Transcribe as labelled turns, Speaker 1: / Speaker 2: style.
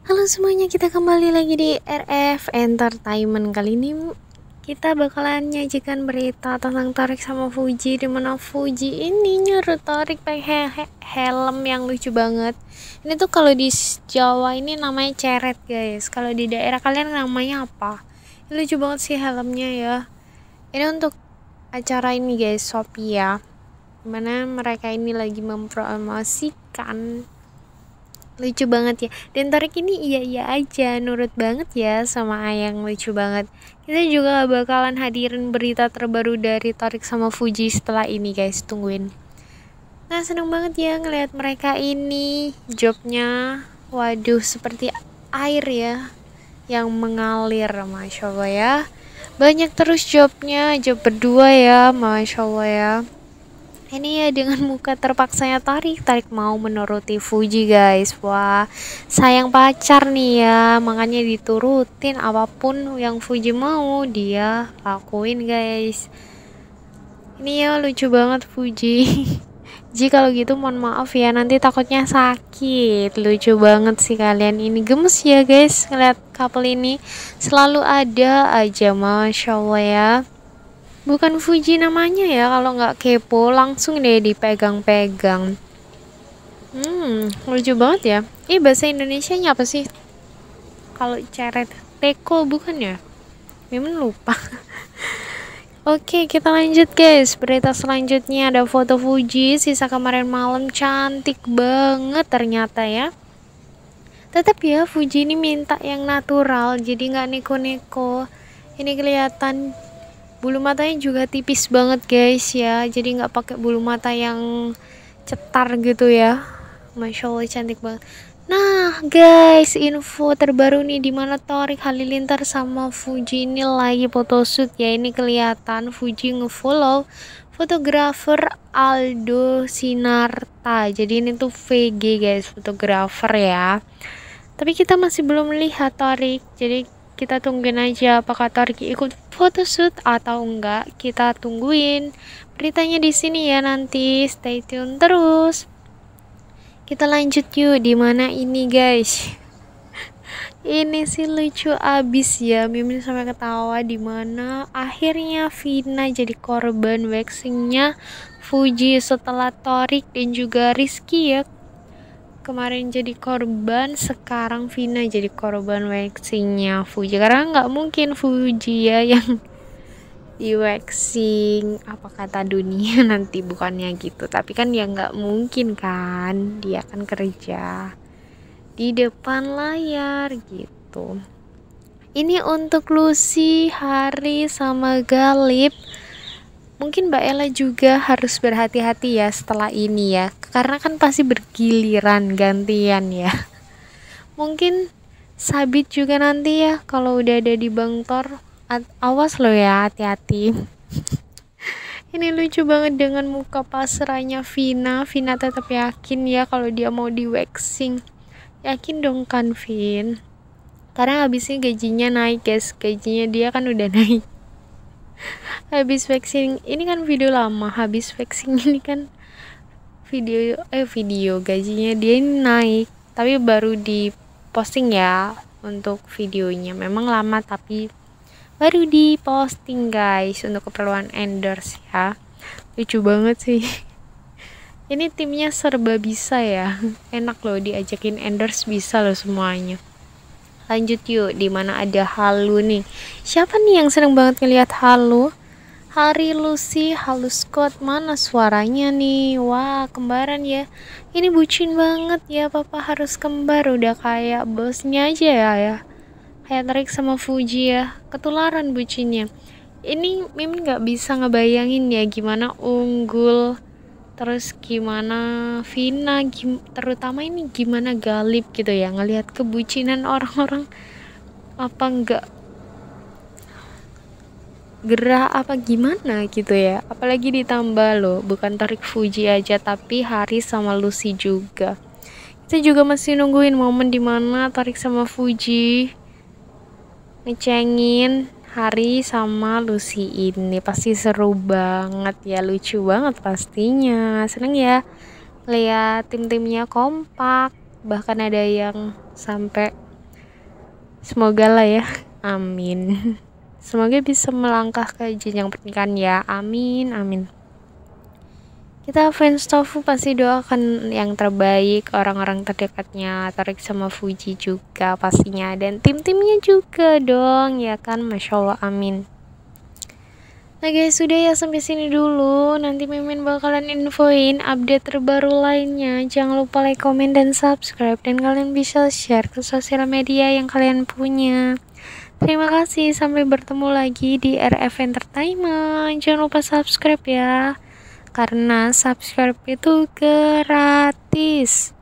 Speaker 1: Halo semuanya, kita kembali lagi di RF Entertainment Kali ini kita bakalan nyajikan berita tentang Torik sama Fuji di mana Fuji ini nyuruh Torik pakai he he helm yang lucu banget Ini tuh kalau di Jawa ini namanya ceret guys Kalau di daerah kalian namanya apa? Ini lucu banget sih helmnya ya Ini untuk acara ini guys, Sophia ya mereka ini lagi mempromosikan lucu banget ya dan Tarik ini iya iya aja nurut banget ya sama Ayang lucu banget kita juga bakalan hadirin berita terbaru dari Tarik sama Fuji setelah ini guys tungguin nah seneng banget ya ngelihat mereka ini jobnya waduh seperti air ya yang mengalir masya Allah ya banyak terus jobnya job berdua ya masya Allah ya ini ya dengan muka terpaksa terpaksanya tarik tarik mau menuruti Fuji guys wah sayang pacar nih ya makanya diturutin apapun yang Fuji mau dia lakuin guys ini ya lucu banget Fuji Ji kalau gitu mohon maaf ya nanti takutnya sakit lucu banget sih kalian ini gemes ya guys ngeliat couple ini selalu ada aja masya Allah ya bukan Fuji namanya ya kalau nggak kepo langsung deh dipegang-pegang hmm lucu banget ya ini bahasa Indonesia nya apa sih kalau ceret teko bukan ya memang lupa Oke, kita lanjut guys. Berita selanjutnya ada foto Fuji sisa kemarin malam cantik banget ternyata ya. Tetap ya Fuji ini minta yang natural, jadi nggak neko-neko. Ini kelihatan bulu matanya juga tipis banget guys ya jadi nggak pakai bulu mata yang cetar gitu ya Masya Allah cantik banget Nah guys info terbaru nih dimana Torik Halilintar sama Fuji ini lagi photoshoot ya ini kelihatan Fuji ngefollow fotografer Aldo Sinarta jadi ini tuh VG guys fotografer ya tapi kita masih belum lihat Torik jadi kita tungguin aja apakah Torgi ikut photoshoot atau enggak kita tungguin beritanya di sini ya nanti stay tune terus kita lanjut yuk di mana ini guys ini sih lucu abis ya Mimin sampai ketawa di mana akhirnya Vina jadi korban waxingnya Fuji setelah Torik dan juga Rizky ya kemarin jadi korban sekarang Vina jadi korban waxingnya Fuji karena nggak mungkin Fuji ya yang di waxing apa kata dunia nanti bukannya gitu tapi kan ya nggak mungkin kan dia kan kerja di depan layar gitu ini untuk Lucy, Hari sama Galip mungkin Mbak Ella juga harus berhati-hati ya setelah ini ya karena kan pasti bergiliran gantian ya mungkin sabit juga nanti ya kalau udah ada di Bang Tor awas lo ya hati-hati ini lucu banget dengan muka pasrahnya Vina Vina tetap yakin ya kalau dia mau di waxing yakin dong kan Vin karena habisnya gajinya naik guys gajinya dia kan udah naik habis waxing ini kan video lama habis waxing ini kan video eh video gajinya dia naik tapi baru di posting ya untuk videonya memang lama tapi baru di posting guys untuk keperluan endorse ya lucu banget sih ini timnya serba bisa ya enak loh diajakin endorse bisa loh semuanya Lanjut yuk, dimana ada halu nih. Siapa nih yang seneng banget ngelihat halu? Hari Lucy, halu Scott, mana suaranya nih? Wah, kembaran ya. Ini bucin banget ya, papa harus kembar. Udah kayak bosnya aja ya ya. tarik sama Fuji ya, ketularan bucinnya. Ini Mimin nggak bisa ngebayangin ya gimana unggul terus gimana Vina gim terutama ini gimana Galip gitu ya ngelihat kebucinan orang-orang apa enggak gerah apa gimana gitu ya apalagi ditambah loh bukan tarik Fuji aja tapi Hari sama Lucy juga kita juga masih nungguin momen dimana tarik sama Fuji ngecengin Hari sama Lucy ini pasti seru banget ya, lucu banget pastinya. Seneng ya lihat tim-timnya kompak, bahkan ada yang sampai semoga lah ya, amin. Semoga bisa melangkah ke jenjang pernikahan ya, amin, amin kita fans tofu pasti doakan yang terbaik orang-orang terdekatnya tarik sama Fuji juga pastinya dan tim-timnya juga dong ya kan Masya Allah amin Nah guys sudah ya sampai sini dulu nanti mimin bakalan infoin update terbaru lainnya jangan lupa like komen dan subscribe dan kalian bisa share ke sosial media yang kalian punya Terima kasih, sampai bertemu lagi di RF Entertainment. Jangan lupa subscribe ya karena subscribe itu gratis.